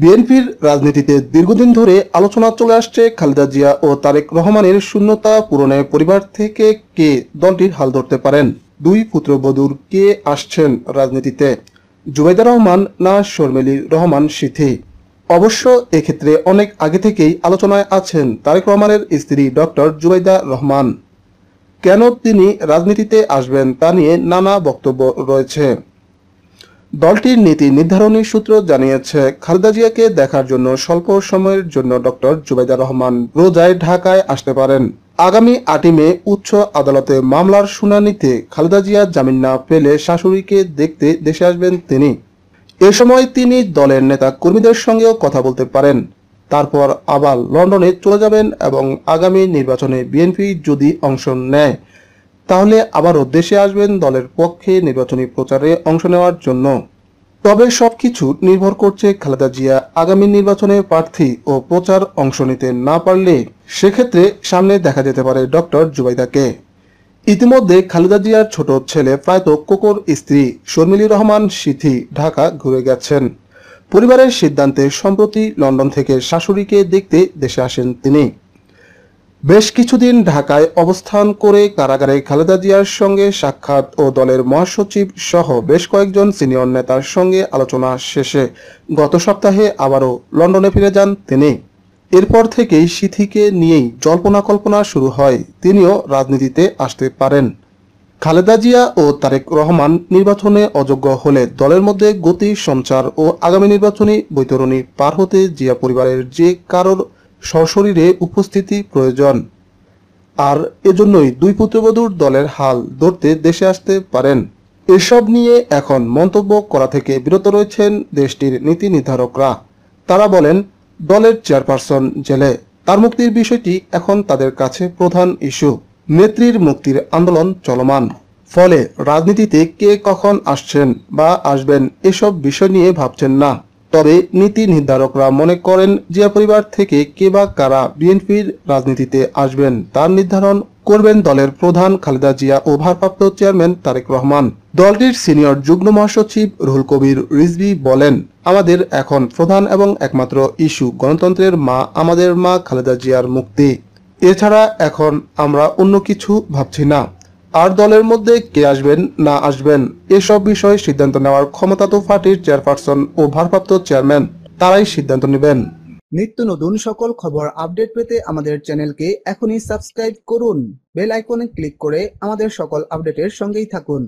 বিএনপির রাজনীতিতে দীর্ঘদিন ধরে আলোচনা চলে আসছে খালেদা জিয়া ও তারেক রহমানের শূন্যতা পূরণে পরিবার থেকে কে দলটির হাল ধরতে পারেন দুই পুত্রবধূর কে আসছেন রাজনীতিতে জুবাইদা রহমান না শর্মিলি রহমান সিথি অবশ্য এক্ষেত্রে অনেক আগে থেকেই আলোচনায় আছেন তারেক রহমানের স্ত্রী ডক্টর জুবাইদা রহমান কেন তিনি রাজনীতিতে আসবেন তা নিয়ে নানা বক্তব্য রয়েছে দলটির নীতি নির্ধারণী সূত্র জানিয়েছে খালেদা জিয়াকে দেখার জন্য স্বল্প সময়ের জন্য ডক্টর জুবেদা রহমান রোজায় ঢাকায় আসতে পারেন আগামী আটই মে উচ্চ আদালতে মামলার শুনানিতে খালেদা জিয়া জামিন না পেলে শাশুড়িকে দেখতে দেশে আসবেন তিনি এ সময় তিনি দলের নেতা কর্মীদের সঙ্গেও কথা বলতে পারেন তারপর আবার লন্ডনে চলে যাবেন এবং আগামী নির্বাচনে বিএনপি যদি অংশ নেয় তাহলে আবারও দেশে আসবেন দলের পক্ষে নির্বাচনী প্রচারে অংশ নেওয়ার জন্য তবে সবকিছু নির্ভর করছে খালেদা জিয়া আগামী নির্বাচনে প্রার্থী ও প্রচার অংশ নিতে না পারলে সেক্ষেত্রে সামনে দেখা যেতে পারে ডক্টর জুবাইদাকে ইতিমধ্যে খালেদা জিয়ার ছোট ছেলে প্রায়ত কোকর স্ত্রী শর্মিলি রহমান সিথি ঢাকা ঘুরে গেছেন পরিবারের সিদ্ধান্তে সম্প্রতি লন্ডন থেকে শাশুড়িকে দেখতে দেশে আসেন তিনি বেশ কিছুদিন ঢাকায় অবস্থান করে কারাগারে খালেদা জিয়ার সঙ্গে সাক্ষাৎ ও দলের মহাসচিব সহ বেশ কয়েকজন সিনিয়র নেতার সঙ্গে আলোচনা শেষে গত সপ্তাহে আবারও লন্ডনে ফিরে যান তিনি এরপর থেকেই সিথিকে নিয়েই জল্পনা কল্পনা শুরু হয় তিনিও রাজনীতিতে আসতে পারেন খালেদা জিয়া ও তারেক রহমান নির্বাচনে অযোগ্য হলে দলের মধ্যে গতি সঞ্চার ও আগামী নির্বাচনী বৈতরণী পার হতে জিয়া পরিবারের যে কারোর সশরীরে উপস্থিতি প্রয়োজন আর এজন্যই দুই পুত্রবধূর দলের হাল ধরতে দেশে আসতে পারেন এসব নিয়ে এখন মন্তব্য করা থেকে বিরত রয়েছেন দেশটির নীতি নির্ধারকরা তারা বলেন দলের চেয়ারপারসন জেলে তার মুক্তির বিষয়টি এখন তাদের কাছে প্রধান ইস্যু নেত্রীর মুক্তির আন্দোলন চলমান ফলে রাজনীতিতে কে কখন আসছেন বা আসবেন এসব বিষয় নিয়ে ভাবছেন না তবে নীতি নির্ধারকরা মনে করেন জিয়া পরিবার থেকে কে বা কারা বিএনপির রাজনীতিতে আসবেন তার নির্ধারণ করবেন দলের প্রধান খালেদা জিয়া ও ভারপ্রাপ্ত চেয়ারম্যান তারেক রহমান দলটির সিনিয়র যুগ্ম মহাসচিব রুহুল কবির রিজবি বলেন আমাদের এখন প্রধান এবং একমাত্র ইস্যু গণতন্ত্রের মা আমাদের মা খালেদা জিয়ার মুক্তি এছাড়া এখন আমরা অন্য কিছু ভাবছি না আর দলের মধ্যে কে আসবেন না আসবেন এসব বিষয়ে সিদ্ধান্ত নেওয়ার ক্ষমতা তো পার্টির চেয়ারপারসন ও ভারপ্রাপ্ত চেয়ারম্যান তারাই সিদ্ধান্ত নেবেন নিত্য নতুন সকল খবর আপডেট পেতে আমাদের চ্যানেলকে এখনই সাবস্ক্রাইব করুন বেল আইকনে ক্লিক করে আমাদের সকল আপডেটের সঙ্গেই থাকুন